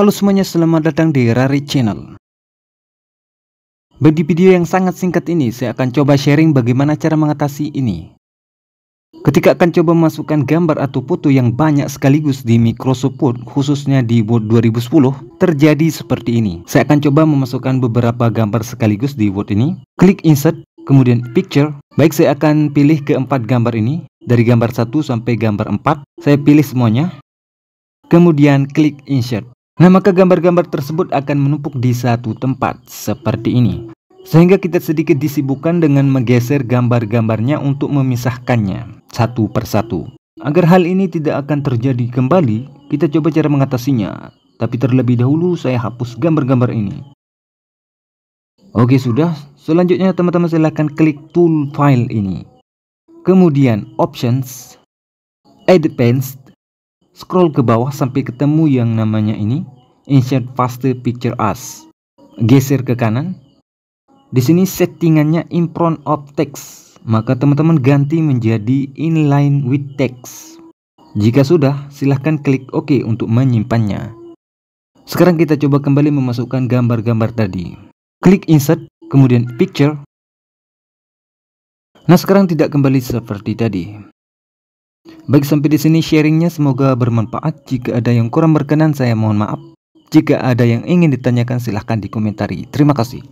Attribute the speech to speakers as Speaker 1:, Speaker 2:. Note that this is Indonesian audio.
Speaker 1: Halo semuanya, selamat datang di Rari Channel. Di video yang sangat singkat ini, saya akan coba sharing bagaimana cara mengatasi ini. Ketika akan coba memasukkan gambar atau foto yang banyak sekaligus di Microsoft Word, khususnya di Word 2010, terjadi seperti ini. Saya akan coba memasukkan beberapa gambar sekaligus di Word ini. Klik Insert, kemudian Picture. Baik, saya akan pilih keempat gambar ini. Dari gambar 1 sampai gambar 4, saya pilih semuanya. Kemudian klik Insert. Nah maka gambar-gambar tersebut akan menumpuk di satu tempat seperti ini. Sehingga kita sedikit disibukkan dengan menggeser gambar-gambarnya untuk memisahkannya satu persatu. Agar hal ini tidak akan terjadi kembali, kita coba cara mengatasinya. Tapi terlebih dahulu saya hapus gambar-gambar ini. Oke sudah, selanjutnya teman-teman silahkan klik tool file ini. Kemudian options, edit paste Scroll ke bawah sampai ketemu yang namanya ini Insert Faster Picture As. Geser ke kanan. Di sini settingannya Imprint of Text. Maka teman-teman ganti menjadi Inline with Text. Jika sudah, silahkan klik OK untuk menyimpannya. Sekarang kita coba kembali memasukkan gambar-gambar tadi. Klik Insert, kemudian Picture. Nah sekarang tidak kembali seperti tadi. Baik sampai di sini sharingnya semoga bermanfaat. Jika ada yang kurang berkenan saya mohon maaf. Jika ada yang ingin ditanyakan silahkan dikomentari. Terima kasih.